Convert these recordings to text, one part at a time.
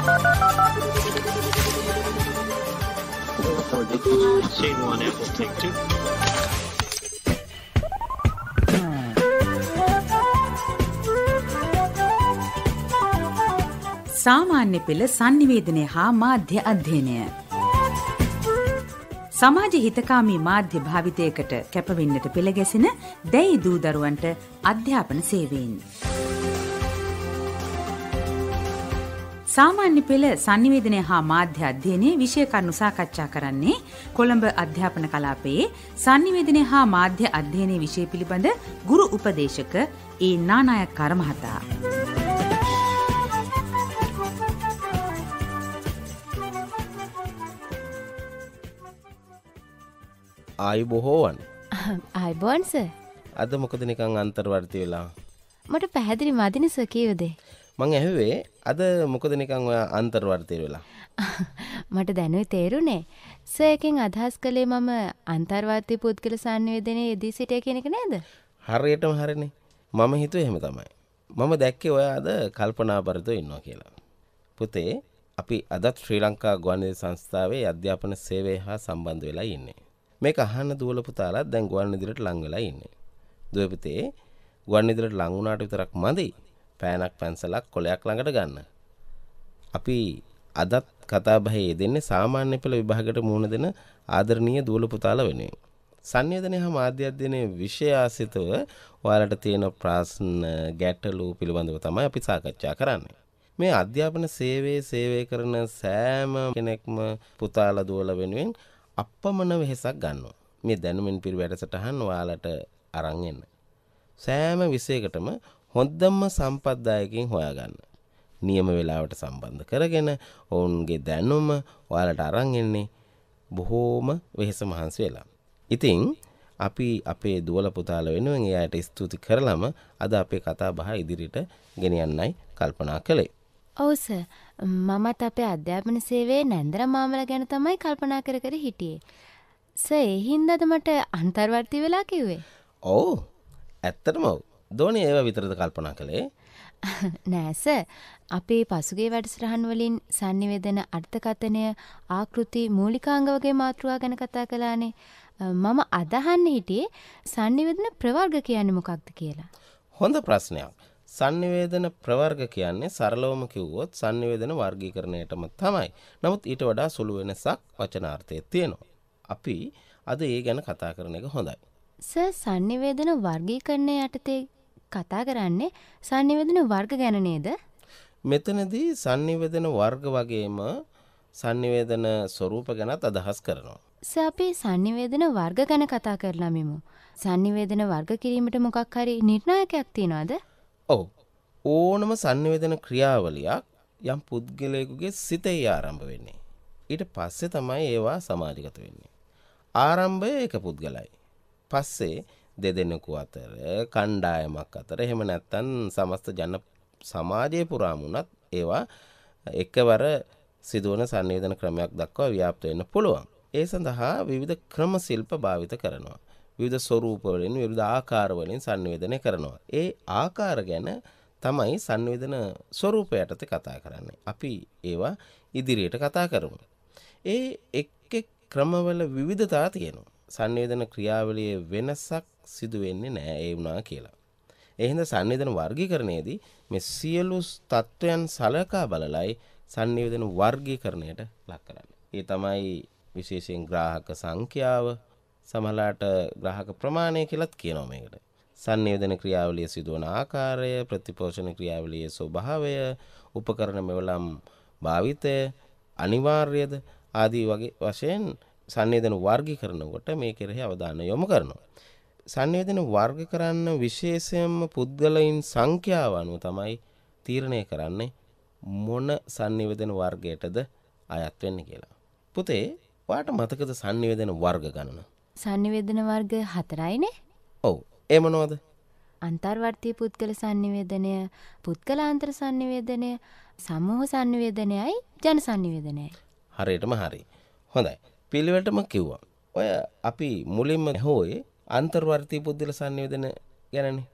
Scene one, Apple, take two. සාමාන්‍ය පෙළ සංනිවේදනය හා මාධ්‍ය අධ්‍යයනය. සමාජ හිතකාමී මාධ්‍ය භාවිතයකට කැපවෙන්නට පෙළගැසෙන දැයි දූ දරුවන්ට අධ්‍යාපන සේවයෙන්. සාමාන්‍ය පෙළ සංනිවේදනය හා මාධ්‍ය අධ්‍යයනයේ විෂය කරුණු සාකච්ඡා කරන්නේ කොළඹ අධ්‍යාපන කලාපයේ සංනිවේදනය හා මාධ්‍ය අධ්‍යයනයේ විෂය පිළිබඳ ගුරු උපදේශක ඒ නානායක කර්මහතා. ආයි බොහෝවන් අයිබෝන්ස අද මොකද නිකං අන්තර්වර්ති වෙලා මට පැහැදිලි මදිනිස කීවදේ මං ඇහුවේ අද මොකද නිකන් ඔය අන්තර්වර්තය වෙලා මට දැනුයි තේරුනේ සයකෙන් අදහස් කළේ මම අන්තර්වර්තය පුද්ගල සංවේදනය යෙදී සිටිය කෙනෙක නේද හරියටම හරිනේ මම හිතුව එහෙම තමයි මම දැක්කේ ඔය අද කල්පනාපරතව ඉන්නවා කියලා පුතේ අපි අදත් ශ්‍රී ලංකා ගුවන්විදුලි සංස්ථාවේ අධ්‍යාපන සේවය හා සම්බන්ධ වෙලා ඉන්නේ මේක අහන්න දුවල පුතාලා දැන් ගුවන්විදුලට ලං වෙලා ඉන්නේ දුවපතේ ගුවන්විදුලට ලං වුණාට විතරක් මදි පෑනක් පැන්සලක් කොලයක් ළඟට ගන්න. අපි අදත් කතාබහේ යෙදෙන්නේ සාමාන්‍ය පෙළ විභාගයට මුහුණ දෙන ආදරණීය දුවල පුතාලා වෙනුවෙන්. සංයෝජනය හා මාධ්‍ය අධ්‍යයනයේ විෂය ආසිතව ඔයාලට තියෙන ප්‍රශ්න ගැටලු පිළිබඳව තමයි අපි සාකච්ඡා කරන්නේ. මේ අධ්‍යාපන සේවයේ සේවය කරන සෑම කෙනෙක්ම පුතාලා දුවල වෙනුවෙන් අපමණ වෙහෙසක් ගන්නවා. මේ දැනුමින් පිරි වැඩසටහන් ඔයාලට අරන් එන්න. සෑම විෂයකටම හොඳම සම්පත්දායකින් හොයාගන්න. නියම වෙලාවට සම්බන්ධ කරගෙන ඔවුන්ගේ දැනුම ඔයාලට අරන් එන්නේ බොහෝම වෙහෙස මහන්සි වෙලා. ඉතින් අපි අපේ දුවල පුතාල වෙනුවෙන් එයාට ස්තුති කරලම අද අපේ කතා බහ ඉදිරිට ගෙනියන්නයි කල්පනා කළේ. ඔවුස මමත් අපේ අධ්‍යාපන සේවේ නැන්දර මාමල ගැන තමයි කල්පනා කර කර හිටියේ. ස එහින්දද මට අන්තර්වර්ති වෙලා කිව්වේ. ඔවු ඇත්තටම ඔවු දෝනි ඒව විතරද කල්පනා කළේ නෑස අපේ පසුගේ වැඩසටහන් වලින් sannivedana අර්ථකථනය ආකෘති මූලිකාංග වගේ මාතෘකා ගැන කතා කළානේ මම අදහන්න හිටියේ sannivedana ප්‍රවර්ග කියන්නේ මොකක්ද කියලා හොඳ ප්‍රශ්නයක් sannivedana ප්‍රවර්ග කියන්නේ සරලවම කිව්වොත් sannivedana වර්ගීකරණයටම තමයි නමුත් ඊට වඩා සුළු වෙනසක් වචනාර්ථයේ තියෙනවා අපි අද ඒ ගැන කතා කරන එක හොඳයි සර් sannivedana වර්ගීකරණය යටතේ කතා කරන්නේ sannivedana වර්ග ගැන නේද? මෙතනදී sannivedana වර්ග වගේම sannivedana ස්වરૂප ගැනත් අදහස් කරනවා. අපි sannivedana වර්ග ගැන කතා කරලා මෙමු. sannivedana වර්ග කිරීමට මොකක් හරි නිර්ණායකයක් තියනවද? ඔව්. ඕනම sannivedana ක්‍රියාවලියක් යම් පුද්ගලයෙකුගේ සිතේ ආරම්භ වෙන්නේ. ඊට පස්සේ තමයි ඒවා සමාජගත වෙන්නේ. ආරම්භය එක පුද්ගලයි. පස්සේ දෙදෙනෙකු අතර කණ්ඩායමක් අතර එහෙම නැත්තන් සමස්ත ජන සමාජය පුරාමුණත් ඒවා එකවර සිදුවන සංවේධන ක්‍රමයක් දක්වා ව්‍යාප්තවෙන්න පුළුවන්. ඒ සඳහා විවිධ ක්‍රම ශිල්ප භාවිත කරනවා. විවිධ ස්වරූපවලින් විවිධ ආකාරවලින් සංවේධනය කරනවා. ඒ ආකාර ගැන තමයි සංවේධන ස්වරූපයටත කතා කරන්නේ. අපි ඒවා ඉදිරියට කතා කරමු. ඒ එක් එක් ක්‍රමවල විවිධතා තියෙනවා. සංවේදන ක්‍රියාවලියේ වෙනසක් සිදු වෙන්නේ නැහැ ඒ වුණා කියලා. එහෙනම් සංවේදන වර්ගීකරණයේදී මේ සියලු තත්වයන් සලකා බලලයි සංවේදන වර්ගීකරණයට ලක් කරන්නේ. ඒ තමයි විශේෂයෙන් ග්‍රාහක සංඛ්‍යාව සමහරලාට ග්‍රාහක ප්‍රමාණය කියලාත් කියනවා මේකට. සංවේදන ක්‍රියාවලිය සිදුවන ආකාරය, ප්‍රතිපෝෂණ ක්‍රියාවලියේ ස්වභාවය, උපකරණ මෙවලම් භාවිතය අනිවාර්යද ආදී වගේ වශයෙන් සංවේදන වර්ග කරනකොට මේ කෙරෙහි අවධානය යොමු කරනවා. සංවේදන වර්ග කරන්න විශේෂයෙන්ම පුද්ගලයින් සංඛ්‍යාව අනුව තමයි තීරණය කරන්නේ මොන සංවේදන වර්ගයටද අයත් වෙන්නේ කියලා. පුතේ ඔයාට මතකද සංවේදන වර්ග ගණන? සංවේදන වර්ග හතරයිනේ. ඔව්. ඒ මොනවද? අන්තර්වර්තී පුද්ගල සංනිවේදනය, පුද්ගලාන්තර සංනිවේදනය, සමූහ සංනිවේදනයයි ජන සංනිවේදනයයි. හරියටම හරි. හොඳයි. පිළිවෙලටම කිව්වා. ඔය අපි මුලින්ම හොයේ අන්තර්වර්තී පුද්ගල සංවේදන ගැනනේ.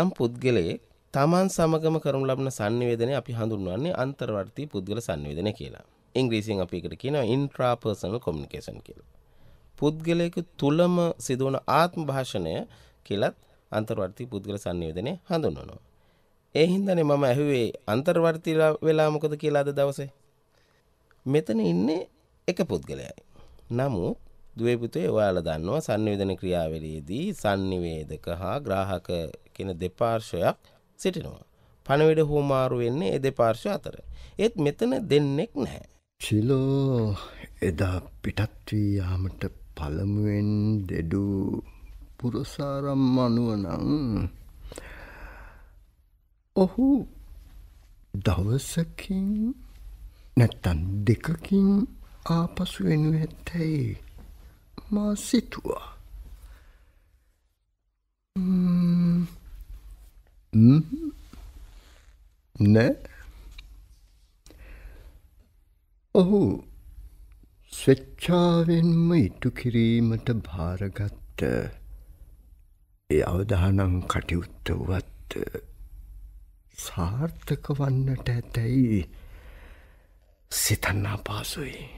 යම් පුද්ගලයෙක් තමන් සමගම කරනු ලබන සංවේදනය අපි හඳුන්වන්නේ අන්තර්වර්තී පුද්ගල සංවේදනය කියලා. ඉංග්‍රීසියෙන් අපි එකට කියනවා intrapersonal communication කියලා. පුද්ගලයෙකු තුලම සිදුවන ආත්ම භාෂණය කියලත් අන්තර්වර්තී පුද්ගල සංවේදනය හඳුන්වනවා. ඒ හින්දානේ මම ඇහුවේ අන්තර්වර්තී වෙලා මොකද කියලා අද දවසේ. මෙතන ඉන්නේ එක පුද්ගලයයි. නමුත් දුවපුතේ ඔයාල දන්නවා සංනිවිධන ක්‍රියාවලයේදී සංනිවේදක හා ග්‍රාහක කෙන දෙපාර්ශයක් සිටිනවා. පණවිඩ හෝමාරු වෙන්නේ එ දෙපාර්ශ අතර. ඒත් මෙතන දෙන්නෙක් නැහැ. චිලෝ එදා පිටත්වී යාමට පළමුුවෙන් දෙඩු පුරසාරම් අනුවනං ඔහු දවසකින් නැත්තන් දෙකකින් ආපසු වෙනු ඇත්තැයි මා සිතුවා. නෑ ඔහු ස්වෙච්චාවෙන්ම ඉටු කිරීමට භාරගත්ත ඒ අවධානං කටයුත්ත වුවත් සාර්ථක වන්නට ඇතැයි සිතන්නා පාසුයි.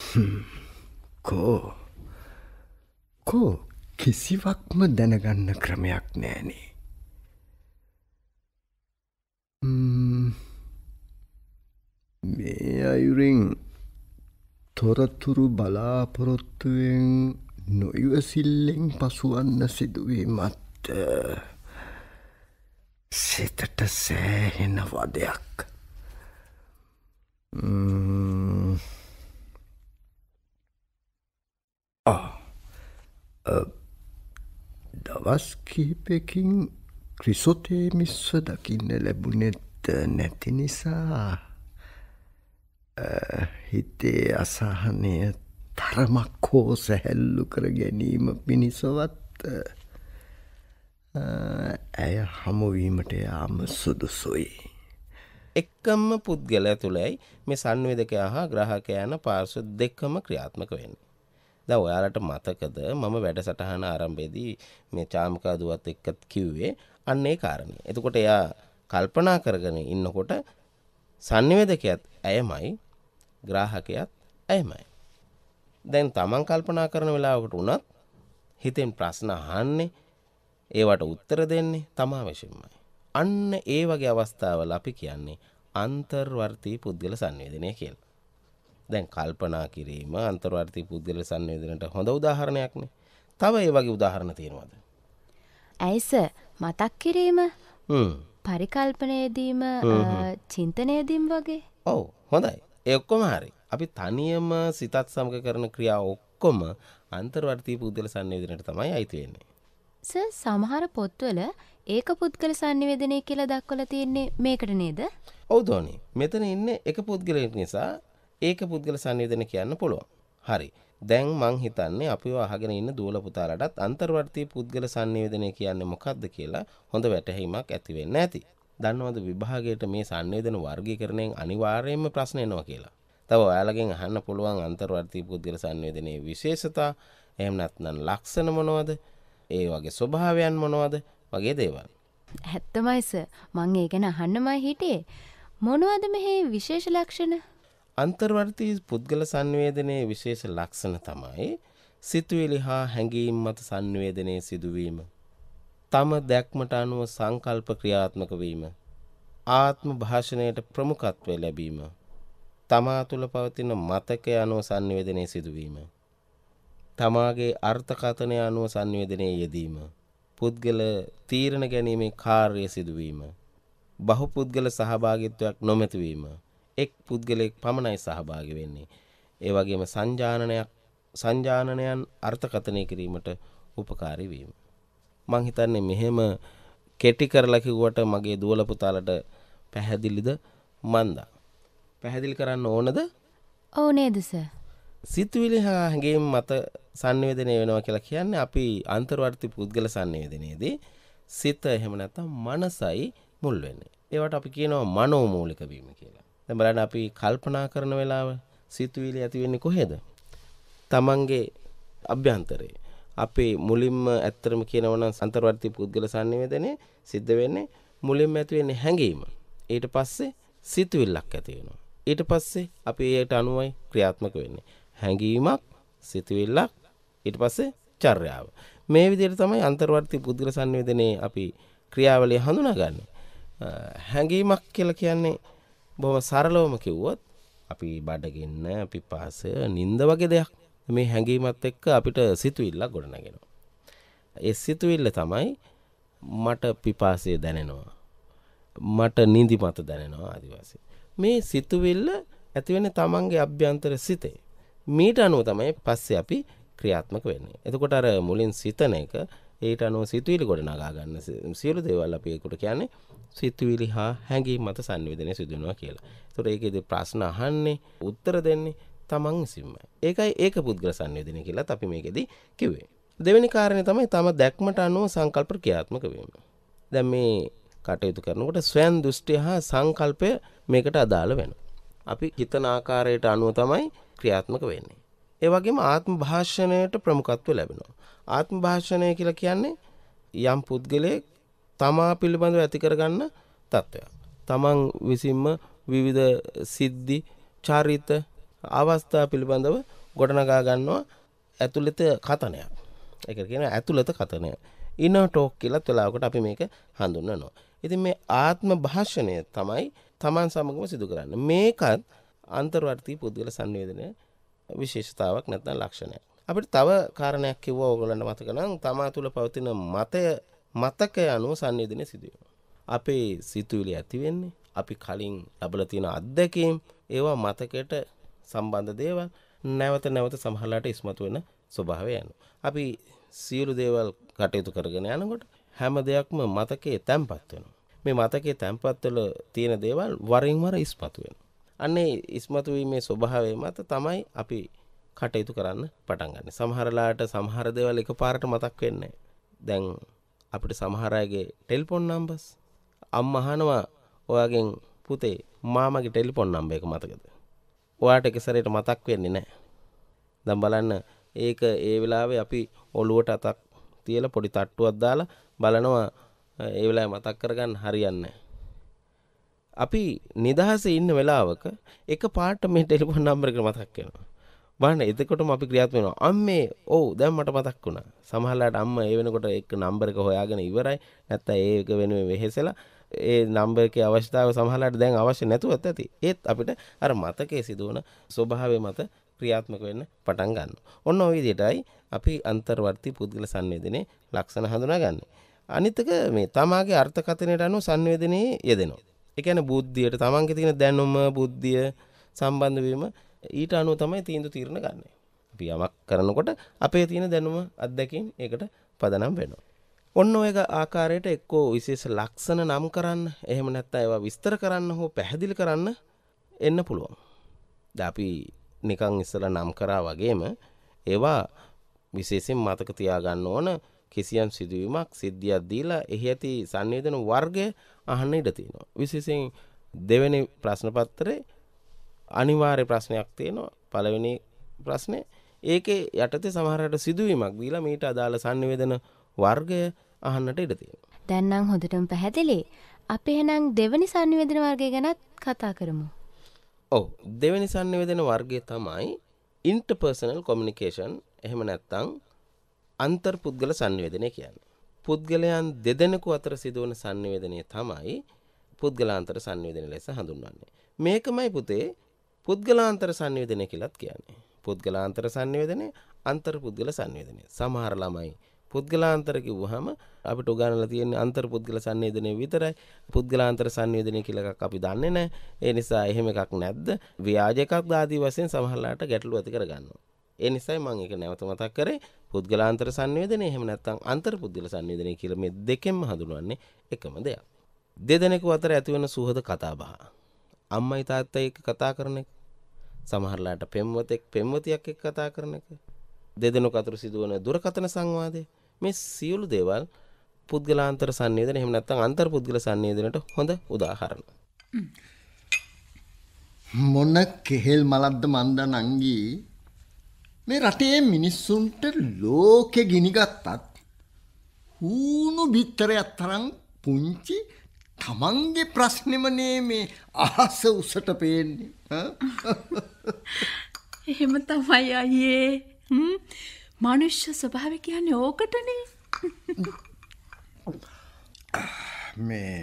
කෝ කෝ කිසිවක්ම දැනගන්න ක්‍රමයක් නෑනේ මේ අයුරෙන් තොරතුරු බලාපොරොත්තුවෙන් නොයිවසිල්ලෙන් පසුවන්න සිදුවීමත් සිතට සෑහෙන වදයක් ම්ම් ආ දවස් කීපෙකින් ක්‍රිසොතේමිස්ව දකින්න ලැබුණෙත් නැති නිසා හිතේ අසාහනය තරමක් හෝ සැහැල්ලු කර ගැනීම පිණිසවත් ඇය හමුවීමට යාම සුදුසුයි. එක්කම්ම පුද්ගල ඇතුළයි මේ සංවේදකයා හා ග්‍රහකයන පාර්සු දෙක්කම ක්‍රියාත්මක වෙන්නේ. දැන් ඔයාලට මතකද මම වැඩසටහන ආරම්භයේදී මේ චාම්කාදුවත් එක්ක කිව්වේ අන්න ඒ කාරණේ. එතකොට එයා කල්පනා කරගෙන ඉන්නකොට sannivedakayat ඇයමයි ග්‍රාහකයාත් ඇයමයි. දැන් Taman කල්පනා කරන වෙලාවකට උනත් හිතෙන් ප්‍රශ්න අහන්නේ ඒවට උත්තර දෙන්නේ තමා විසින්මයි. අන්න ඒ වගේ අවස්ථාවල අපි කියන්නේ අන්තර්වර්තී පුද්ගල සංවේදනය කියලා. දැන් කල්පනා කිරීම අන්තර්වර්තී පුද්ගල සංවේදනට හොඳ උදාහරණයක්නේ. තව ඒ වගේ උදාහරණ තියෙනවද? ඇයිස මතක් කිරීම පරිකල්පනයේදීම චින්තනයදීම් වගේ. ඔව් හොඳයි. ඒ ඔක්කොම හරි. අපි තනියම සිතත් සමග කරන ක්‍රියා ඔක්කොම අන්තර්වර්තී පුද්ගල සංවේදනයට තමයි අයිති වෙන්නේ. ස සමහර පොත්වල ඒක පුද්ගල සංනිවේදනය කියලා දක්වල තියෙන්නේ මේකට නේද? ඔව් දෝනි. මෙතන ඉන්නේ එක පුද්ගලයෙක් නිසා ඒක පුද්ගල සංවේදන කියන්න පුළුවන්. හරි. දැන් මං හිතන්නේ අපිව අහගෙන ඉන්න දුවල පුතාලටත් අන්තර්වර්තී පුද්ගල සංවේදනය කියන්නේ මොකක්ද කියලා හොඳ වැටහීමක් ඇති වෙන්න ඇති. දන්නවද විභාගයට මේ සංවේදන වර්ගීකරණයෙන් අනිවාර්යයෙන්ම ප්‍රශ්න එනවා කියලා. තව ඔයාලගෙන් අහන්න පුළුවන් අන්තර්වර්තී පුද්ගල සංවේදනයේ විශේෂතා එහෙම නැත්නම් ලක්ෂණ මොනවද? ඒ වගේ ස්වභාවයන් මොනවද? වගේ දේවල්. ඇත්තමයිස මං ඒ ගැන අහන්නමයි හිටියේ. මොනවද මෙහි විශේෂ ලක්ෂණ? අන්තර්වර්තී පුද්ගල සංවේදනයේ විශේෂ ලක්ෂණ තමයි සිතුවිලි හා හැඟීම් මත සංවේදනයේ සිදුවීම. තම දැක්මට අනුව සංකල්ප ක්‍රියාත්මක වීම. ආත්ම භාෂණයට ප්‍රමුඛත්වය ලැබීම. තමා තුළ පවතින මතකය අනුව සංවේදනයේ සිදුවීම. තමාගේ අර්ථකථනය අනුව සංවේදනයේ යෙදීම. පුද්ගල තීරණ ගැනීමේ කාර්ය සිදුවීම. බහු පුද්ගල සහභාගිත්වයක් නොමැතිවීම. එක් පුද්ගලයෙක් පමණයි සහභාගි වෙන්නේ. ඒ වගේම සංජානනයක් සංජානනයන් අර්ථකථනය කිරීමට උපකාරී වීම. මං හිතන්නේ මෙහෙම කෙටි කරලා කිව්වට මගේ දුවල පුතාලට පැහැදිලිද මන්දා. පැහැදිලි කරන්න ඕනද? ඔව් නේද සර්. සිතුවිලි හා හැඟීම් මත සංවේදනය වෙනවා කියලා කියන්නේ අපි අන්තර්වර්ති පුද්ගල සංවේදනයේදී සිත එහෙම නැත්නම් මනසයි මුල් වෙන්නේ. ඒවට අපි කියනවා මනෝමූලික වීම කියලා. දැන් බලන්න අපි කල්පනා කරන වෙලාව සිතුවිලි ඇති වෙන්නේ කොහෙද? තමන්ගේ අභ්‍යන්තරේ. අපේ මුලින්ම ඇත්තටම කියනවා නම් අන්තර්වර්ති පුද්ගල සංනිවේදනයේ සිද්ධ වෙන්නේ මුලින්ම ඇති වෙන්නේ හැඟීම. ඊට පස්සේ සිතුවිල්ලක් ඇති වෙනවා. ඊට පස්සේ අපි ඒකට අනුවයි ක්‍රියාත්මක වෙන්නේ. හැඟීමක්, සිතුවිල්ලක්, ඊට පස්සේ චර්යාව. මේ විදිහට තමයි අන්තර්වර්ති පුද්ගල සංවේදනයේ අපි ක්‍රියාවලිය හඳුනාගන්නේ. හැඟීමක් කියලා කියන්නේ බොහොම සරලවම කිව්වොත් අපි බඩගින්න පිපාසය නින්ද වගේ දෙයක් මේ හැඟීමත් එක්ක අපිට සිතුවිල්ලක් ගොඩනගෙනවා. ඒ සිතුවිල්ල තමයි මට පිපාසය දැනෙනවා. මට නිදිමත දැනෙනවා ආදිවාසී. මේ සිතුවිල්ල ඇතිවෙන තමන්ගේ අභ්‍යන්තර සිතේ. මීට අනුව තමයි පස්සේ අපි ක්‍රියාත්මක වෙන්නේ. එතකොට අර මුලින් සිතන එක ඒට අනුව සිතුවිලි ගොඩනගා ගන්න සියලු දේවල් අපයකුට කියන්නේ සිතුවිලි හා හැඟී මත සංවිධනය සිදුනවා කියලා. තුොට ඒකෙද ප්‍රශ්න අහන්නේ උත්තර දෙන්නේ තමන් විසින්ම. ඒකයි ඒක පුද්ගල සංයෝධනය කියලා අපි මේකෙදී කිවේ. දෙවැනි කාරණය තමයි තම දැක්මට අනුව සංකල්ප ක්‍රියාත්මක වීම. දැ මේ කටයුතු කරනකට ස්වයන් දෘෂ්ටි හා සංකල්පය මේකට අදාළ වෙන. අපි හිතන ආකාරයට අනුව තමයි ක්‍රියාත්මක වෙන්නේ. ඒවගේම ආත්ම භාෂණයට ප්‍රමුකත්ව ලැබෙනවා. ආත්ම භාෂණය කියලා කියන්නේ යම් පුද්ගලයෙක් තමා පිළිබඳව ඇති කරගන්න තත්ත්වයක්. තමන් විසින්ම විවිධ සිද්ධි, චරිත, අවස්ථා පිළිබඳව ගොඩනගා ගන්නවා ඇතුළත කතනයක්. ඒක කියන ඇතුළත කතනය. ඉනර් ටෝක් කියලා වෙලාවකට අපි මේක හඳුන්වනවා. ඉතින් මේ ආත්ම භාෂණය තමයි තමන් සමගම සිදු කරන්න. මේකත් අන්තර්වර්තී පුද්ගල සංවේදනය විශේෂතාවක් නැත්නම් ලක්ෂණයක්. අපිට තව කාරණයක් කිව්වා ඕගලන්ට මතක නම් තමා තුළ පවතින මතය මතකය අනුව සංවේදනය සිදුවෙනවා. අපේ සිතුවිලි ඇති වෙන්නේ අපි කලින් ලැබලා තියෙන අත්දැකීම් ඒවා මතකයට සම්බන්ධ දේවල් නැවත නැවත සමහරලාට ඉස්මතු වෙන ස්වභාවය යනවා. අපි සියලු දේවල් කටයුතු කරගෙන යනකොට හැම දෙයක්ම මතකයේ තැම්පත් වෙනවා. මේ මතකයේ තැම්පත් වල තියෙන දේවල් වරින් වර ඉස්මතු වෙනවා. අන්නේ ඉස්මතු වීමේ ස්වභාවය මත තමයි අපි කටයුතු කරන්න පටන් ගන්න. සමහරලාට සමහර දේවල් එකපාරට මතක් වෙන්නේ දැන් අපිට සමහර අයගේ ටෙලිෆෝන් නම්බර්ස් අම්මා අහනවා ඔයාගෙන් පුතේ මාමගේ ටෙලිෆෝන් නම්බර් එක මතකද? ඔයාට එක සැරේට මතක් වෙන්නේ නැහැ. දැන් බලන්න ඒක ඒ වෙලාවේ අපි ඔළුවට අතක් තියලා පොඩි තට්ටුවක් දාලා බලනවා ඒ වෙලාවේ මතක් කරගන්න හරියන්නේ අපි නිදහසේ ඉන්න වෙලාවක එක පාට මේ ටෙලිෆෝන් නම්බර් එක මතක් වෙනවා. බලන්න එතකොටම අපි ක්‍රියාත් වෙනවා අම්මේ ඔව් දැන් මට මතක් වුණා සමහරලාට අම්මා ඒ වෙනකොට එක් නම්බර් එක හොයාගෙන ඉවරයි නැත්නම් ඒක වෙනුවෙන් වෙහෙසලා ඒ නම්බර් එකේ අවශ්‍යතාවය සමහරලාට දැන් අවශ්‍ය නැතුව ඇති ඒත් අපිට අර මතකයේ සිදුවන ස්වභාවය මත ක්‍රියාත්මක වෙන්න පටන් ගන්නවා ඔන්න ඔය විදිහටයි අපි අන්තර්වර්ති පුද්ගල සංවේදනයේ ලක්ෂණ හඳුනාගන්නේ අනිත් එක මේ තමාගේ අර්ථකථනයට අනුව සංවේදනයේ යෙදෙනවා ඒ කියන්නේ බුද්ධියට තමන්ගේ තියෙන දැනුම බුද්ධිය සම්බන්ධ වීම ඊට අනුව තමයි තීන්දු තීරණ ගන්න. අපි යමක් කරනකොට අපේ තියෙන දැනුම අත්දැකීම් ඒකට පදනම් වෙනවා. ඔන්න ඔයක ආකාරයට එක්කෝ විශේෂ ලක්ෂණ නම් කරන්න එහෙම නැත්තා ඒවා විස්තර කරන්න හෝ පැහැදිලි කරන්න එන්න පුළුවන්. ද අපි නිකං ඉස්සල නම් කරා වගේම ඒවා විශේෂෙන් මතක තියාගන්න ඕන කිසියම් සිදුවීමක් සිද්ධියක් දීලා එහි ඇති සංවේදන වර්ගය අහන්න ඉඩ තියෙනවා. විශේෂයෙන් දෙවෙනි ප්‍රශ්න පත්‍රයේ අනිවාර්ය ප්‍රශ්නයක් තියෙනවා පළවෙනි ප්‍රශ්නේ ඒකේ යටතේ සමහරට සිදුවීමක් දීලා මීට අදාළ sannivedana වර්ගය අහන්නට ඉඩ තියෙනවා දැන් නම් හොඳටම පැහැදිලි අපි එහෙනම් දෙවනි sannivedana වර්ගය ගැනත් කතා කරමු ඔව් දෙවනි sannivedana වර්ගය තමයි interpersonal communication එහෙම නැත්නම් අන්තර් පුද්ගල sannivedana කියන්නේ පුද්ගලයන් දෙදෙනෙකු අතර සිදුවන sannivedanaya තමයි පුද්ගලාන්තර sannivedana ලෙස හඳුන්වන්නේ මේකමයි පුතේ පුද්ගලාන්තර සංවේදනය කියලත් කියන්නේ. පුද්ගලාන්තර සංවේදනය අන්තර් පුද්ගල සංවේදනය. සමහර ළමයි පුද්ගලාන්තර කිව්වහම අපිට උගන්වලා තියෙන්නේ අන්තර් පුද්ගල සංවේදනය විතරයි. පුද්ගලාන්තර සංවේදනය කියලා එකක් අපි දන්නේ නැහැ. ඒ නිසා එහෙම එකක් නැද්ද? ව්‍යාජ එකක් ආදී වශයෙන් සමහරලාට ගැටලු ඇති කරගන්නවා. ඒ නිසයි මම ඒක නැවත මතක් කරේ. පුද්ගලාන්තර සංවේදනය එහෙම නැත්නම් අන්තර් පුද්ගල සංවේදනය කියලා මේ දෙකෙන්ම හඳුන්වන්නේ එකම දෙයක්. දෙදෙනෙකු අතර ඇතිවන සුහද කතාබහ. අම්මයි තාත්තයි එක්ක කතා කරන එක සමහරලාට පෙම්වතෙක් පෙම්වතියක් එක් කතා කරන එක දෙදෙනු අතර සිදුවන දුරකතන සංවාදය මේ සියලු දේවල් පුද්ගලාන්තර සංවේදන එහෙම නැත්නම් අන්තර් පුද්ගල සංවේදනට හොඳ උදාහරණ. මොන කෙහෙල් මලක්ද මන්ද නංගී මේ රටේ මිනිස්සුන්ට ලෝකෙ ගිනිගත්තත් හූුණු බිත්තරයක් තරම් පුංචි තමන්ගේ ප්‍රශ්නෙමනේ මේ අහස උසට පේන්නේ. එහෙම තමයි අයියේ. මනුෂ්‍ය ස්වභාවය කියන්නේ ඕකටනේ. මේ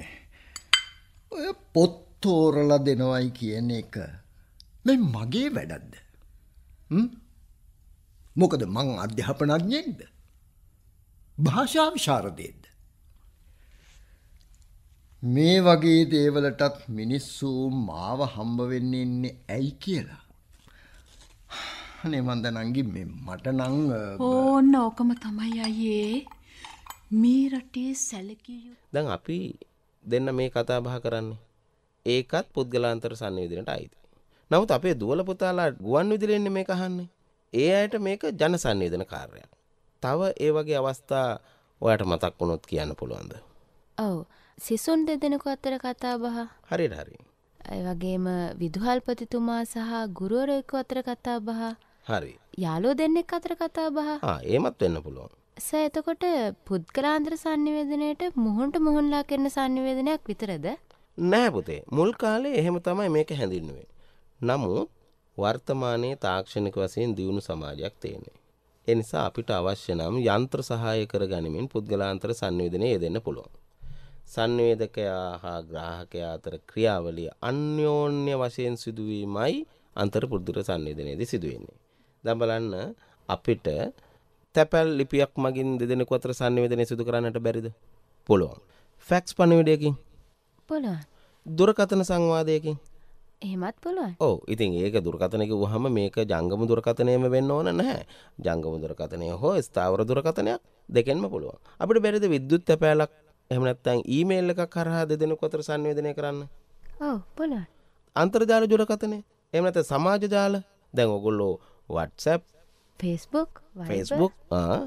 ඔය පොත් තෝරලා දෙනවයි කියන එක මේ මගේ වැඩක්ද? මොකද මං අධ්‍යාපනඥයෙක්ද? භාෂා විශාරදයෙක්ද? මේ වගේ දේවලටත් මිනිස්සු මාව හම්බ වෙන්නේ ඇයි කියලා. අනේ මන්ද නංගි මේ මට නං ඕන්න ඕකම තමයි අයියේ. මේ රටේ සැලකිය යුතු දැන් අපි දෙන්න මේ කතා බහ කරන්නේ. ඒකත් පුද්ගලාන්තර සංවේදනයට අයිති. නමුත් අපේ දුවල පුතාලා ගුවන් විදුලියෙන් මේක අහන්නේ. ඒ අයට මේක ජන සංවේදන කාර්යයක්. තව ඒ වගේ අවස්ථා ඔයාට මතක් වුණොත් කියන්න පුළුවන්ද? ඔව්. සිසුන් දෙදෙනකු අත්තර කතා බහ හරි හරි ඇ වගේම විදුහල්පතිතුමා සහ ගුරුවරයකු අතර කතා බහ හරි යාලෝ දෙන්නෙක් අතර කතා බහ ඒමත් වෙන්න පුළුවන් ස එතකොට පුද්ගලාන්ත්‍ර සංනිවේදනයට මුහුන්ට මුහුන්ලා කරන සංනිවේදනයක් විතරද නෑපුතේ මුල් කාලේ එහෙම තමයි මේක හැඳින්නුවේ. නමුත් වර්තමානයේ තාක්ෂණික වසයෙන් දියුණු සමාජයක් තියෙන්නේ. එනිසා අපිට අවශ්‍ය නම් යන්ත්‍ර සහාය කර ගනිමින් පුද්ගලාන්තර සංවේදනය යෙදෙන්න පුළුවන්. සංවේදකයා හා ග්‍රාහකයා අතර ක්‍රියාවලිය අන්‍යෝන්‍ය වශයෙන් සිදුවීමයි අන්තර් පුද්දුර සංවේදනයේදී සිදුවෙන්නේ. දැන් බලන්න අපිට තැපැල් ලිපියක් මගින් දෙදෙනෙකු අතර සංවේදනය සිදු කරන්නට බැරිද? පුළුවන්. ෆැක්ස් පණිවිඩයකින්? පුළුවන්. දුරකථන සංවාදයකින්? එහෙමත් පුළුවන්. ඔව්. ඉතින් ඒක දුරකථන කිව්වහම මේක ජංගම දුරකථනයම වෙන්න ඕන නැහැ. ජංගම දුරකථනය හෝ ස්ථාවර දුරකථනයක් දෙකෙන්ම පුළුවන්. අපිට බැරිද විද්‍යුත් තැපෑලක් එහෙම නැත්නම් ඊමේල් එකක් හරහා දෙදෙනෙකු අතර සංවේදනය කරන්න. ඔව් පුළුවන්. අන්තර්ජාල දුරකථනය. එහෙම නැත්නම් සමාජ ජාල. දැන් ඔයගොල්ලෝ WhatsApp, Facebook, Viber. Facebook, ආ,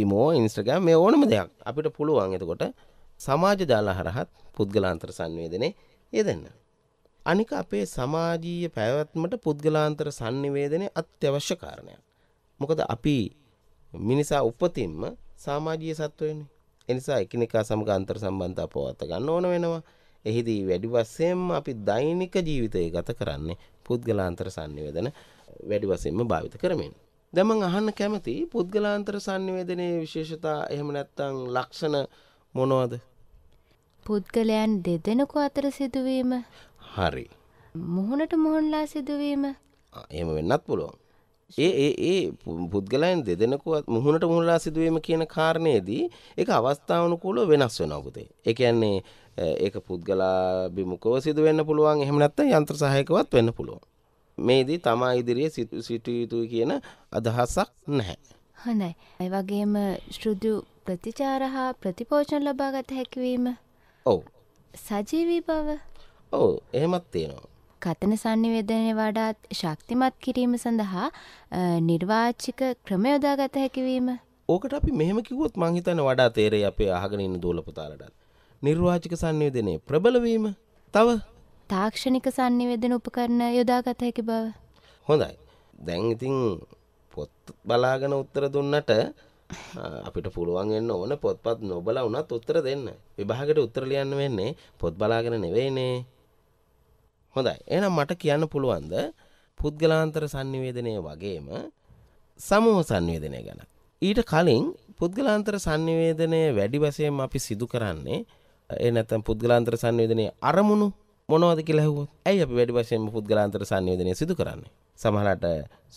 ඊමෝ, Instagram මේ ඕනම දෙයක් අපිට පුළුවන්. එතකොට සමාජ ජාල හරහත් පුද්ගලාන්තර සංවේදනයේ යෙදෙන්න. අනික අපේ සමාජීය පැවැත්මට පුද්ගලාන්තර sannivedanaye අත්‍යවශ්‍ය කාරණයක්. මොකද අපි මිනිසා උපතින්ම සමාජීය සත්වයනේ. එනිසා එකිනෙකා සමග අන්තර් සම්බන්ධතා පවත්ත ගන්න ඕන වෙනවා. එහිදී වැඩි වශයෙන්ම අපි දෛනික ජීවිතය ගත කරන්නේ පුද්ගලාන්තර සංනිවේදන වැඩි වශයෙන්ම භාවිත කරමින්. දැන් අහන්න කැමති පුද්ගලාන්තර සංනිවේදනයේ විශේෂතා එහෙම නැත්නම් ලක්ෂණ මොනවද? පුද්ගලයන් දෙදෙනෙකු අතර සිදුවීම. හරි. මුහුණට මුහුණලා සිදුවීම. එහෙම වෙන්නත් පුළුවන්. ඒ ඒ ඒ පුද්ගලයන් දෙදෙනෙකු මුහුණට මුහුණලා සිදුවීම කියන කාරණේදී ඒක අවස්ථානුකූලව වෙනස් වෙනවා පුතේ. ඒ කියන්නේ ඒක පුද්ගලාභිමුඛව සිදු වෙන්න පුළුවන්. එහෙම නැත්නම් යන්ත්‍ර සහායකවත් වෙන්න පුළුවන්. මේදී තමා ඉදිරියේ සිටිය යුතුයි කියන අදහසක් නැහැ. හොඳයි. ඒ වගේම ශ්‍රුදු ප්‍රතිචාර හා ප්‍රතිපෝෂණ ලබාගත හැකිවීම. ඔව්. සජීවී බව. ඔව් එහෙමත් තියෙනවා. කතන සංනිවේදනය වඩාත් ශක්තිමත් කිරීම සඳහා නිර්වාචික ක්‍රමයොදා ගත හැකිවීම. ඕකට අපි මෙහම කිවොත් මංහිතන වඩා තේරේ අපේ අහගෙනන්න දූලපතාලටත්. නිර්වාචික සංයෝධනය ප්‍රබලවීම තව තාක්ෂණික සංනිවේදන උපකරණ යොදාගත හැකි බව. හොඳයි. දැන් ඉතින් පොත් බලාගෙන උත්තර දුන්නට අපිට පුළුවන්ගන්න ඕන පොත්පත් නොබල වනත් උත්තර දෙන්න. විභාගට උත්තර ලියන්න වෙන්නේ පොත් බලාගෙන නෙවෙයිනේ හොඳයි එනම් මට කියන්න පුළුවන්ද පුද්ගලාන්තර සංනිවේදනය වගේම සමූහ සංවේදනය ගැන. ඊට කලින් පුද්ගලාන්තර සංනිවේදනය වැඩි වසයෙන් අපි සිදු කරන්නේ ඒ නැතම් පුද්ගලාන්තර සංවේදනය අරමුණු මොනවද කියලහුව ඇයි අප වැඩි වශයෙන් පුද්ගලාන්තර සංයෝධනය සිදු කරන්නේ සමහලට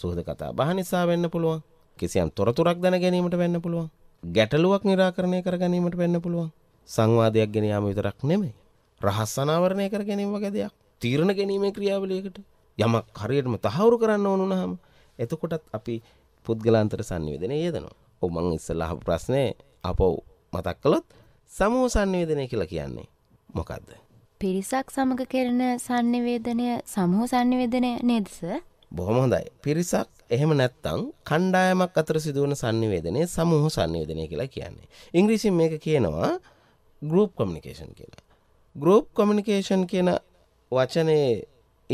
සුහද කතා බහ නිසා වෙන්න පුළුවන් කිසියම් තොරතුරක් දැන ගැනීමට වෙන්න පුළුවන් ගැටලුවක් නිරාකරණය කර ගැනීමට වෙන්න පුළුවන් සංවාදයක් ගෙනයාම විතරක් නෙමෙයි රහස් සනාවරණය කර ගැනීම වගේ දෙයක් තීරණ ගැනීමේ ක්‍රියාවලියකට යමක් හරියටම තහවුරු කරන්න ඕන වුණාම එතකොටත් අපි පුද්ගලාන්තර සංවේදනය යෙදෙනවා. ඔව් මං ඉස්සෙල්ලා අහපු ප්‍රශ්නේ අපව මතක් කළොත් සමූහ සංවේදනය කියලා කියන්නේ මොකද්ද? පිරිසක් සමග කරන සංනිවේදනය සමූහ සංනිවේදනය නේද සර්? බොහොම හොඳයි. පිරිසක් එහෙම නැත්තම් කණ්ඩායමක් අතර සිදුවන සංනිවේදනය සමූහ සංනිවේදනය කියලා කියන්නේ. ඉංග්‍රීසියෙන් මේක කියනවා group communication කියලා. group communication කියන වචනේ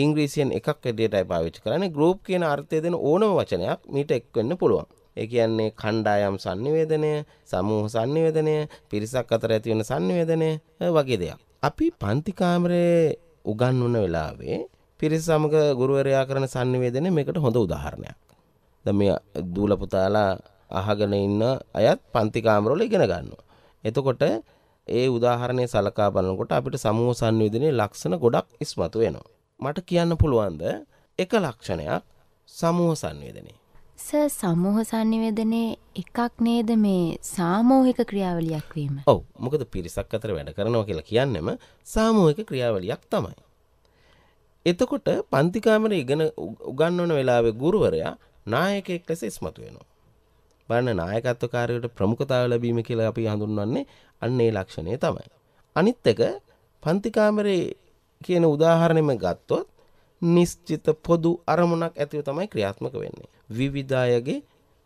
ඉංග්‍රීසියෙන් එකක් ඇඩියටයි පාවිච්චි කරන්නේ ගෲප් කියන අර්ථය දෙන ඕනම වචනයක් මීට එක් වෙන්න පුළුවන්. ඒ කියන්නේ කණ්ඩායම් sannivedanaya, සමූහ sannivedanaya, පිරිසක් අතර ඇති වෙන sannivedanaya වගේ දෙයක්. අපි පන්ති කාමරේ උගන්වන වෙලාවේ පිරිස සමග ගුරුවරයා කරන sannivedanaya මේකට හොඳ උදාහරණයක්. දැන් මේ දූල පුතාලා අහගෙන ඉන්න අයත් පන්ති කාමරවල ඉගෙන ගන්නවා. එතකොට ඒ උදාහරණය සලකා බලනකොට අපිට සමූහ සංයෝජනයේ ලක්ෂණ ගොඩක් ඉස්මතු වෙනවා. මට කියන්න පුළුවන්ද එක ලක්ෂණයක් සමූහ සංවේදනයේ. ස සමූහ සංනිවේදනයේ එකක් නේද මේ සාමූහික ක්‍රියාවලියක් වීම. ඔව්. මොකද පිරිසක් අතර වැඩ කරනවා කියලා කියන්නේම සාමූහික ක්‍රියාවලියක් තමයි. එතකොට පන්ති කාමරේ ඉගෙන උගන්වන වෙලාවේ ගුරුවරයා නායකයෙක් ලෙස ඉස්මතු වෙනවා. බලන්න නායකත්ව කාර්යයට ප්‍රමුඛතාව ලැබීම කියලා අපි හඳුන්වන්නේ අන්න ඒ ලක්ෂණය තමයි. අනිත් එක පන්ති කාමරේ කියන උදාහරණයම ගත්තොත් නිශ්චිත පොදු අරමුණක් ඇතිව තමයි ක්‍රියාත්මක වෙන්නේ. විවිධායගේ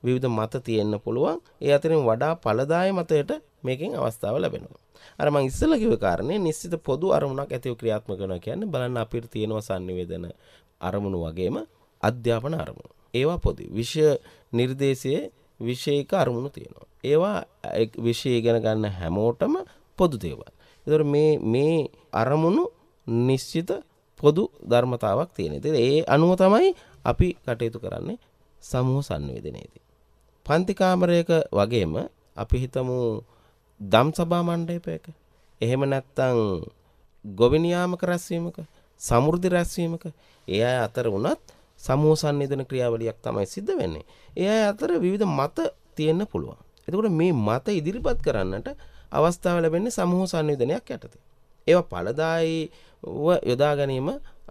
විවිධ මත තියෙන්න පුළුවන්. ඒ අතරින් වඩා ඵලදාය මතයට මේකෙන් අවස්ථාව ලැබෙනවා. අර මම ඉස්සෙල්ලා කිව්ව කාරණේ නිශ්චිත පොදු අරමුණක් ඇතිව ක්‍රියාත්මක කරනවා කියන්නේ බලන්න අපිට තියෙනවා sannivedana අරමුණු වගේම අධ්‍යාපන අරමුණු. ඒවා පොදු විෂය නිර්දේශයේ විශේෂික අරමුණු තියෙනවා. ඒවා විශේෂ ඉගෙන ගන්න හැමෝටම පොදු දේවල්. ඒතර මේ මේ අරමුණු නිශ්චිත පොදු ධර්මතාවක් තියෙන. ඉතින් ඒ අනුව තමයි අපි කටයුතු කරන්නේ සමූහ සංවේදනයේදී. පන්ති කාමරයක වගේම අපි හිතමු දම් සභා මණ්ඩපයක එහෙම නැත්නම් ගොවිනියාමක රැස්වීමක සමෘද්ධි රැස්වීමක ඒ අය අතර වුණත් සමූසන්නේදන ක්‍රියාවලියක් තමයි සිද්ධ වෙන්නේ. එය අතර විවිධ මත තියෙන්න පුළුවන්. එතකොට මේ මත ඉදිරිපත් කරන්නට අවස්ථාව ලැබෙන්නේ සමූහ සංවේදනයක් යටතේ. ඒවා පළදායීව යොදා ගැනීම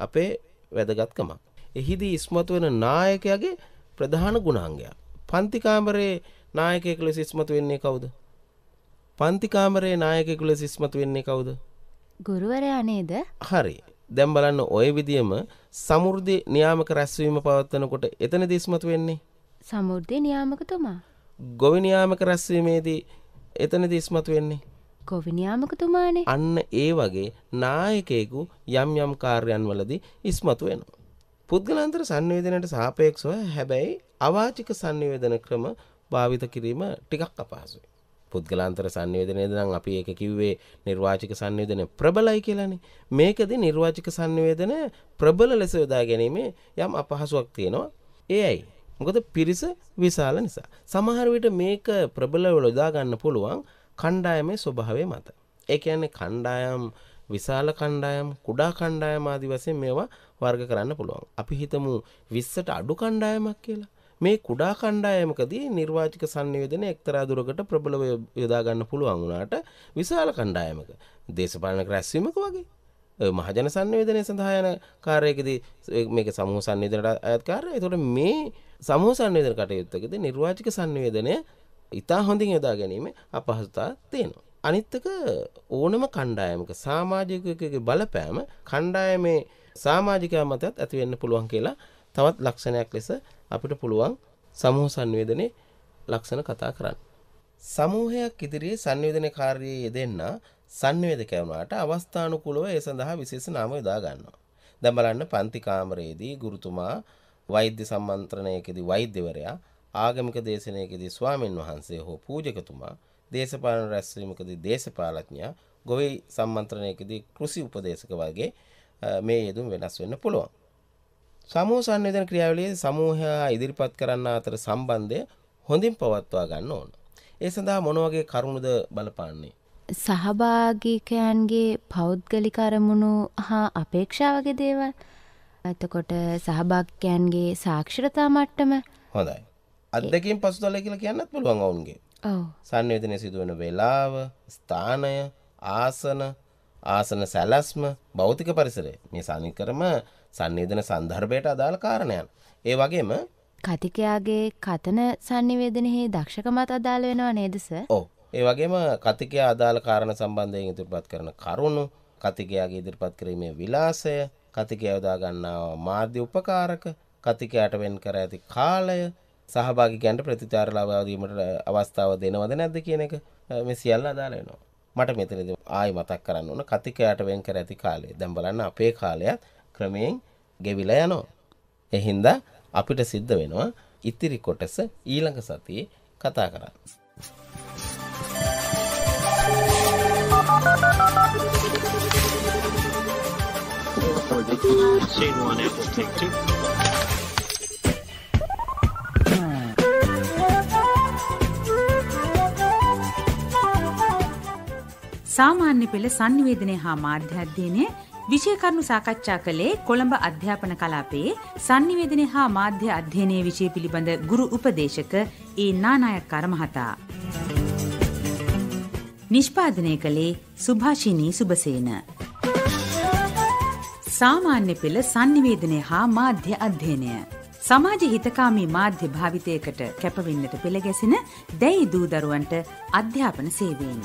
අපේ වැදගත්කමක්. එහිදී ඉස්මතු වෙන නායකයාගේ ප්‍රධාන ගුණාංගයක්. පන්ති කාමරේ නායකයෙකු ලෙස ඉස්මතු වෙන්නේ කවුද? පන්ති කාමරේ නායකයෙකු ලෙස ඉස්මතු වෙන්නේ කවුද? ගුරුවරයා නේද? හරි. දැන් බලන්න ওই විදියම සමෘද්ධි නියාමක රැස්වීම පවත්වනකොට එතනදී ඉස්මතු වෙන්නේ සමෘද්ධි නියාමකතුමා. ගොවි නියාමක රැස්වීමේදී එතනදී ඉස්මතු වෙන්නේ ගොවි නියාමකතුමානේ. අන්න ඒ වගේ නායකයෙකු යම් යම් කාර්යයන් වලදී ඉස්මතු වෙනවා. පුද්ගලාන්තර සංවේදනයට සාපේක්ෂව හැබැයි අවාචික සංවේදන ක්‍රම භාවිත කිරීම ටිකක් අපහසුයි. පුද්ගලාන්තර සංයෝජනයද නම් අපි ඒක කිව්වේ නිර්වාචික සංයෝජනය ප්‍රබලයි කියලානේ මේකද නිර්වාචික සංයෝජන ප්‍රබල ලෙස යොදා ගැනීමේ යම් අපහසුවක් තියෙනවා ඒයි මොකද පිරිස විශාල නිසා සමහර විට මේක ප්‍රබලව යොදා ගන්න පුළුවන් කණ්ඩායමේ ස්වභාවය මත ඒ කියන්නේ කණ්ඩායම් විශාල කණ්ඩායම් කුඩා කණ්ඩායම් ආදි වශයෙන් මේවා වර්ග කරන්න පුළුවන් අපි හිතමු 20ට අඩු කණ්ඩායමක් කියලා මේ කුඩා කණ්ඩායමකදී නිර්වාචික සංනිවේදනය එක්තරා දුරකට ප්‍රබලව යොදා ගන්න පුළුවන් වුණාට විශාල කණ්ඩායමක දේශපාලනක රැස්වීමක වගේ මහජන සංවේදනය සඳහා යන කාර්යකදී මේක සමූහ සංවේදනට අයත් කාර්යය. ඒතකොට මේ සමූහ සංවේදන කටයුත්තකදී නිර්වාචික සංවේදනය ඉතා හොඳින් යොදා ගැනීම අපහසුතා තියෙනවා. අනිත්තක ඕනම කණ්ඩායමක සාමාජිකකගේ බලපෑම කණ්ඩායමේ සාමාජිකයා මතත් ඇතිවෙන්න පුළුවන් කියලා තවත් ලක්ෂණයක් ලෙස අපිට පුළුවන් සමූහ සංවේදනයේ ලක්ෂණ කතා කරන්න. සමූහයක් ඉදිරියේ සංවේදන කාර්යයේ යෙදෙන්න සංවේදකයා වුණාට අවස්ථානුකූලව ඒ සඳහා විශේෂ නාම යොදා ගන්නවා. දැන් බලන්න පන්ති කාමරයේදී ගුරුතුමා වෛද්‍ය සම්මන්ත්‍රණයකදී වෛද්‍යවරයා ආගමික දේශනයකදී ස්වාමින් වහන්සේ හෝ පූජකතුමා දේශපාලන රැස්වීමකදී දේශපාලඥයා ගොවි සම්මන්ත්‍රණයකදී කෘෂි උපදේශක වගේ මේ යෙදුම් වෙනස් වෙන්න පුළුවන්. සමූහ සංවේදන ක්‍රියාවලියේ සමූහයා ඉදිරිපත් කරන්න අතර සම්බන්ධය හොඳින් පවත්වා ගන්න ඕන. ඒ සඳහා මොන වගේ කරුණුද බලපාන්නේ? සහභාගිකයන්ගේ පෞද්ගලික අරමුණු හා අපේක්ෂාවගේ දේවල්. එතකොට සහභාගිකයන්ගේ සාක්ෂරතා මට්ටම. හොඳයි. අත්දැකීම් පසුතල කියලා කියන්නත් පුළුවන් ඔවුන්ගේ. ඔව්. සංවේදනය සිදුවන වේලාව, ස්ථානය, ආසන, ආසන සැලැස්ම, භෞතික පරිසරය. මේ සානිකරම සංවේදන සන්දර්භයට අදාළ කාරණයන්. ඒ වගේම කතිකයාගේ කතන සංනිවේදනයෙහි දක්ෂකමත් අදාළ වෙනවා නේදස? ඔව්. ඒ වගේම කතිකයා අදාළ කාරණ සම්බන්ධයෙන් ඉදිරිපත් කරන කරුණු, කතිකයාගේ ඉදිරිපත් කිරීමේ විලාසය, කතිකයා යොදා ගන්නා මාධ්‍ය උපකාරක, කතිකයාට වෙන් කර ඇති කාලය, සහභාගිකයන්ට ප්‍රතිචාර ලබා දීමට අවස්ථාව දෙනවද නැද්ද කියන එක මේ සියල්ල අදාළ වෙනවා. මට මෙතනදී ආයි මතක් කරන්න ඕන කතිකයාට වෙන් කර ඇති කාලය. දැන් බලන්න අපේ කාලයත් ක්‍රමයෙන් ගෙවිලා යනවා. එහින්දා අපිට සිද්ධ වෙනවා ඉතිරි කොටස ඊළඟ සතියේ කතා කරන්න. Scene one, Apple Take Two. සාමාන්‍ය පෙළ සංනිවේදනය හා මාධ්‍ය අධ්‍යයනය විෂය කරුණු සාකච්ඡා කළේ කොළඹ අධ්‍යාපන කලාපයේ sannivedana හා මාධ්‍ය අධ්‍යයනයේ විෂය පිළිබඳ ගුරු උපදේශක ඒ නානායක්කාර මහතා. නිෂ්පාදනය කළේ සුභාෂිනී සුබසේන. සාමාන්‍ය පෙළ sannivedana හා මාධ්‍ය අධ්‍යයනය සමාජ හිතකාමී මාධ්‍ය භාවිතයකට කැපවෙන්නට පෙළ ගැසෙන දැයි දූ දරුවන්ට අධ්‍යාපන සේවයෙන්.